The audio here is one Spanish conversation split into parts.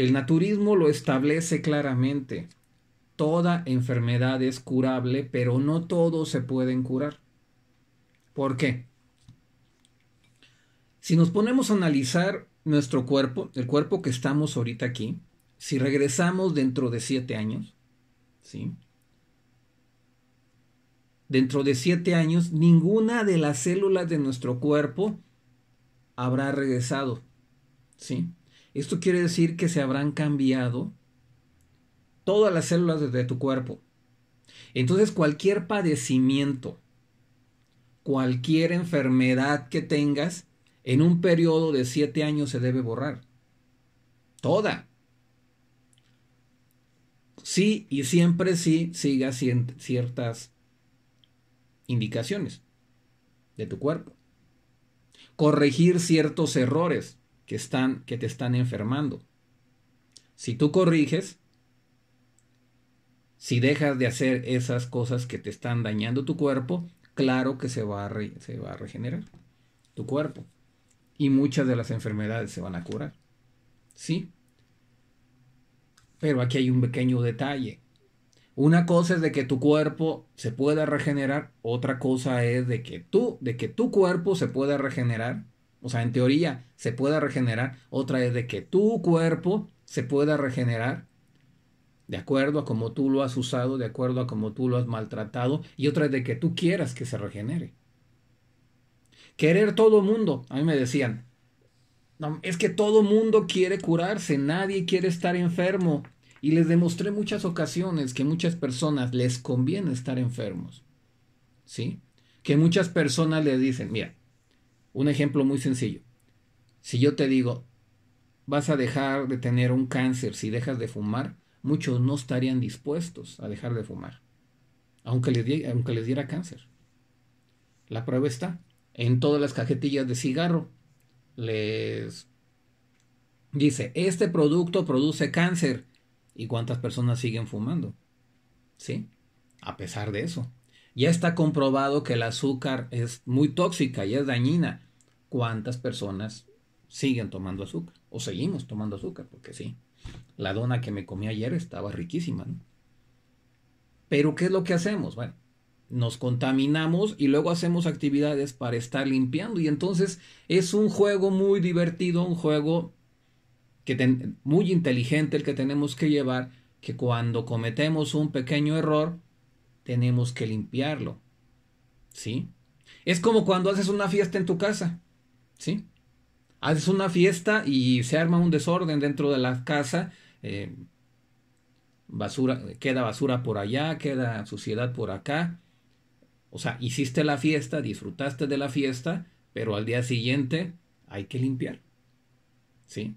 El naturismo lo establece claramente. Toda enfermedad es curable, pero no todos se pueden curar. ¿Por qué? Si nos ponemos a analizar nuestro cuerpo, el cuerpo que estamos ahorita aquí, si regresamos dentro de siete años, ¿sí? Dentro de siete años, ninguna de las células de nuestro cuerpo habrá regresado, ¿sí? Esto quiere decir que se habrán cambiado todas las células de tu cuerpo. Entonces cualquier padecimiento, cualquier enfermedad que tengas, en un periodo de siete años se debe borrar. Toda. Sí y siempre sí siga ciertas indicaciones de tu cuerpo. Corregir ciertos errores que, están, que te están enfermando. Si tú corriges, si dejas de hacer esas cosas que te están dañando tu cuerpo, claro que se va a, se va a regenerar tu cuerpo. Y muchas de las enfermedades se van a curar. ¿Sí? Pero aquí hay un pequeño detalle. Una cosa es de que tu cuerpo se pueda regenerar, otra cosa es de que tú, de que tu cuerpo se pueda regenerar o sea, en teoría se puede regenerar, otra es de que tu cuerpo se pueda regenerar de acuerdo a cómo tú lo has usado, de acuerdo a cómo tú lo has maltratado, y otra es de que tú quieras que se regenere. Querer todo mundo, a mí me decían, es que todo mundo quiere curarse, nadie quiere estar enfermo. Y les demostré muchas ocasiones que muchas personas les conviene estar enfermos. ¿Sí? Que muchas personas le dicen, mira, un ejemplo muy sencillo. Si yo te digo, vas a dejar de tener un cáncer si dejas de fumar, muchos no estarían dispuestos a dejar de fumar, aunque les, diera, cáncer. La prueba está en todas las cajetillas de cigarro. Les dice, este producto produce cáncer. ¿Y cuántas personas siguen fumando? ¿Sí? A pesar de eso. Ya está comprobado que el azúcar es muy tóxica y es dañina. ¿Cuántas personas siguen tomando azúcar? O seguimos tomando azúcar, porque sí. La dona que me comí ayer estaba riquísima, Pero ¿qué es lo que hacemos? Bueno, nos contaminamos y luego hacemos actividades para estar limpiando. Y entonces es un juego muy divertido, un juego que muy inteligente el que tenemos que llevar, que cuando cometemos un pequeño error, tenemos que limpiarlo. ¿Sí? Es como cuando haces una fiesta en tu casa. ¿Sí? Haces una fiesta y se arma un desorden dentro de la casa. Eh, basura, queda basura por allá, queda suciedad por acá. O sea, hiciste la fiesta, disfrutaste de la fiesta, pero al día siguiente hay que limpiar. ¿Sí?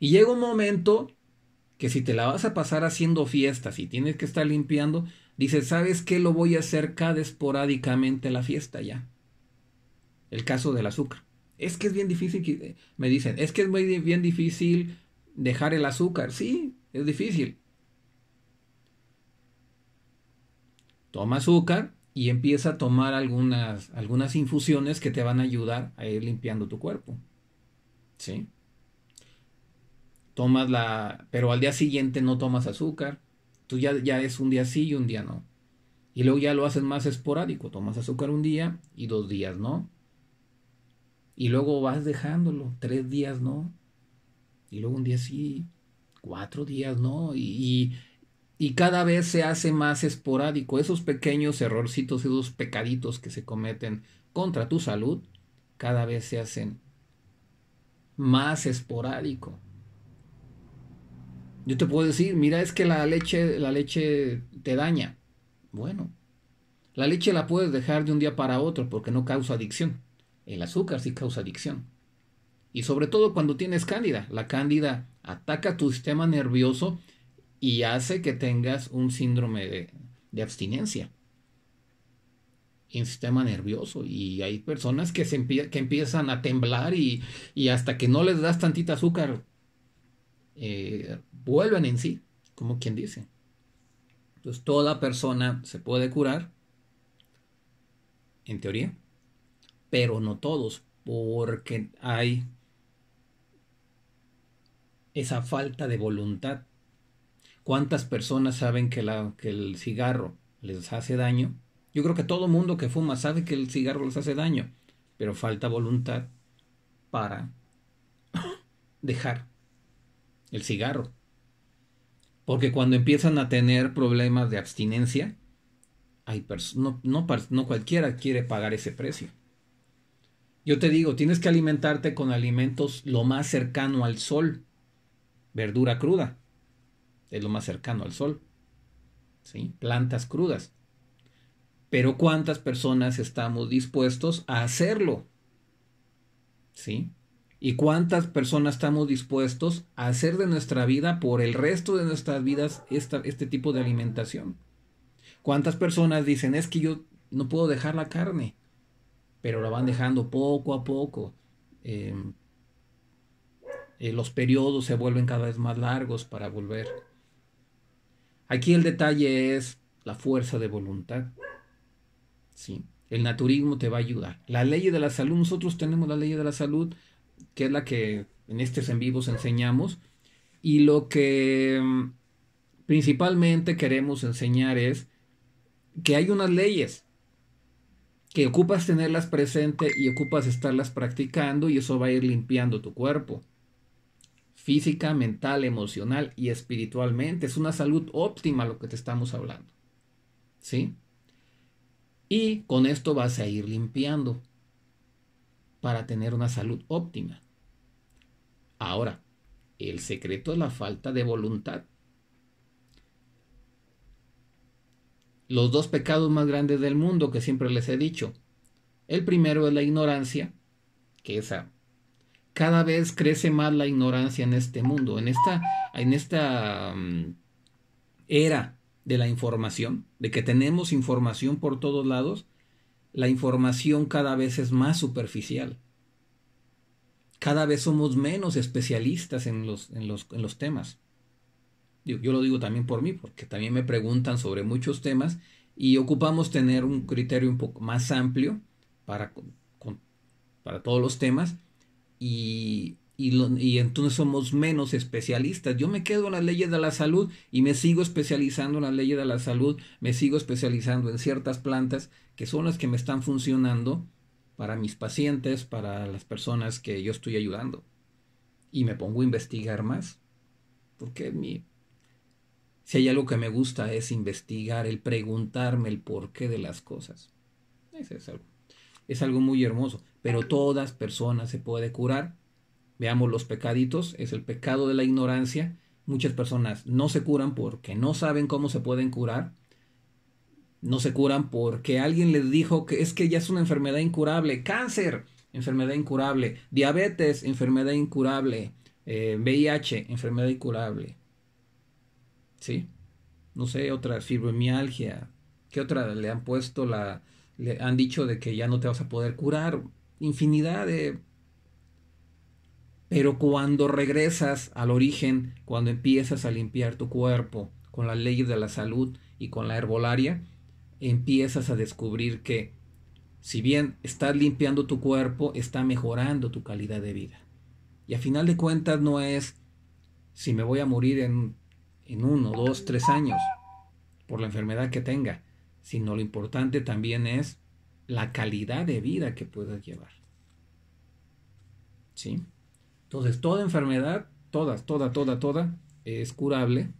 Y llega un momento que si te la vas a pasar haciendo fiestas y tienes que estar limpiando, Dice, ¿sabes qué? Lo voy a hacer cada esporádicamente la fiesta ya. El caso del azúcar. Es que es bien difícil, eh, me dicen, es que es muy bien difícil dejar el azúcar. Sí, es difícil. Toma azúcar y empieza a tomar algunas, algunas infusiones que te van a ayudar a ir limpiando tu cuerpo. ¿Sí? Tomas la... Pero al día siguiente no tomas azúcar tú ya, es un día sí y un día no. Y luego ya lo haces más esporádico, tomas azúcar un día y dos días no. Y luego vas dejándolo, tres días no. Y luego un día sí, cuatro días no. Y, y cada vez se hace más esporádico. Esos pequeños errorcitos, esos pecaditos que se cometen contra tu salud, cada vez se hacen más esporádico. Yo te puedo decir, mira, es que la leche, la leche te daña. Bueno, la leche la puedes dejar de un día para otro porque no causa adicción. El azúcar sí causa adicción. Y sobre todo cuando tienes cándida. La cándida ataca tu sistema nervioso y hace que tengas un síndrome de, de abstinencia en sistema nervioso y hay personas que, se que empiezan a temblar y, y, hasta que no les das tantita azúcar eh, vuelven en sí, como quien dice. Entonces toda persona se puede curar, en teoría, pero no todos, porque hay esa falta de voluntad. ¿Cuántas personas saben que, la, que el cigarro les hace daño? Yo creo que todo mundo que fuma sabe que el cigarro les hace daño, pero falta voluntad para dejar el cigarro. Porque cuando empiezan a tener problemas de abstinencia, hay no, no, no cualquiera quiere pagar ese precio. Yo te digo, tienes que alimentarte con alimentos lo más cercano al sol. Verdura cruda es lo más cercano al sol. ¿sí? Plantas crudas. Pero ¿cuántas personas estamos dispuestos a hacerlo? ¿Sí? y cuántas personas estamos dispuestos a hacer de nuestra vida por el resto de nuestras vidas este tipo de alimentación. Cuántas personas dicen es que yo no puedo dejar la carne, pero la van dejando poco a poco. Em, eh, los periodos se vuelven cada vez más largos para volver. Aquí el detalle es la fuerza de voluntad. Sí, el naturismo te va a ayudar. La ley de la salud, nosotros tenemos la ley de la salud que es la que en este en vivos enseñamos. Y lo que mm, principalmente queremos enseñar es que hay unas leyes que ocupas tenerlas presente y ocupas estarlas practicando y eso va a ir limpiando tu cuerpo física, mental, emocional y espiritualmente. Es una salud óptima lo que te estamos hablando. ¿Sí? Y con esto vas a ir limpiando para tener una salud óptima. Ahora, el secreto es la falta de voluntad. Los dos pecados más grandes del mundo que siempre les he dicho. El primero es la ignorancia, que esa cada vez crece más la ignorancia en este mundo, en esta en esta mm, era de la información, de que tenemos información por todos lados la información cada vez es más superficial. Cada vez somos menos especialistas en los, en los, en los temas. Yo, lo digo también por mí, porque también me preguntan sobre muchos temas y ocupamos tener un criterio un poco más amplio para, con, para todos los temas y, y entonces somos menos especialistas. Yo me quedo en las leyes de la salud y me sigo especializando en las leyes de la salud, me sigo especializando en ciertas plantas que son las que me están funcionando para mis pacientes, para las personas que yo estoy ayudando. Y me pongo a investigar más, porque si hay algo que me gusta es investigar, el preguntarme el porqué de las cosas. es algo. Es algo muy hermoso, pero todas personas se puede curar. Veamos los pecaditos, es el pecado de la ignorancia. Muchas personas no se curan porque no saben cómo se pueden curar no se curan porque alguien les dijo que es que ya es una enfermedad incurable, cáncer, enfermedad incurable, diabetes, enfermedad incurable, VIH, eh, enfermedad incurable. ¿Sí? No sé, otra fibromialgia, ¿qué otra le han puesto la le han dicho de que ya no te vas a poder curar? Infinidad de pero cuando regresas al origen, cuando empiezas a limpiar tu cuerpo con las leyes de la salud y con la herbolaria, empiezas a descubrir que si bien estás limpiando tu cuerpo, está mejorando tu calidad de vida. Y a final de cuentas no es si me voy a morir en, en uno, dos, tres años por la enfermedad que tenga, sino lo importante también es la calidad de vida que puedas llevar. ¿Sí? Entonces, toda enfermedad, todas, toda, toda, toda, es curable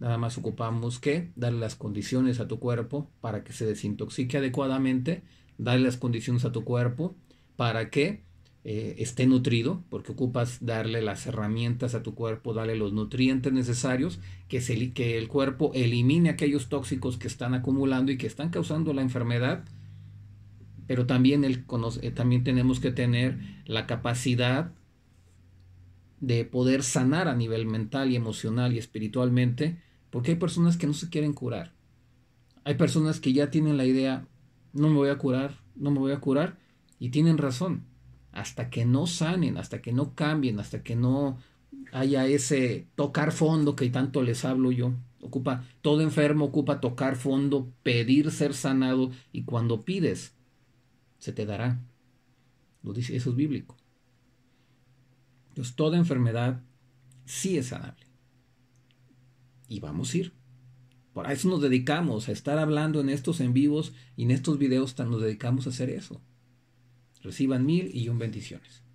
Nada más ocupamos que darle las condiciones a tu cuerpo para que se desintoxique adecuadamente, darle las condiciones a tu cuerpo para que eh, esté nutrido, porque ocupas darle las herramientas a tu cuerpo, darle los nutrientes necesarios, que, que el cuerpo elimine aquellos tóxicos que están acumulando y que están causando la enfermedad, pero también, eh, también tenemos que tener la capacidad de poder sanar a nivel mental y emocional y espiritualmente porque hay personas que no se quieren curar. Hay personas que ya tienen la idea, no me voy a curar, no me voy a curar, y tienen razón. Hasta que no sanen, hasta que no cambien, hasta que no haya ese tocar fondo que tanto les hablo yo. Ocupa, todo enfermo ocupa tocar fondo, pedir ser sanado, y cuando pides, se te dará. Lo dice, eso es bíblico. Entonces, toda enfermedad sí es sanable y vamos a ir. Por eso nos dedicamos a estar hablando en estos en vivos y en estos videos, nos dedicamos a hacer eso. Reciban mil y un bendiciones.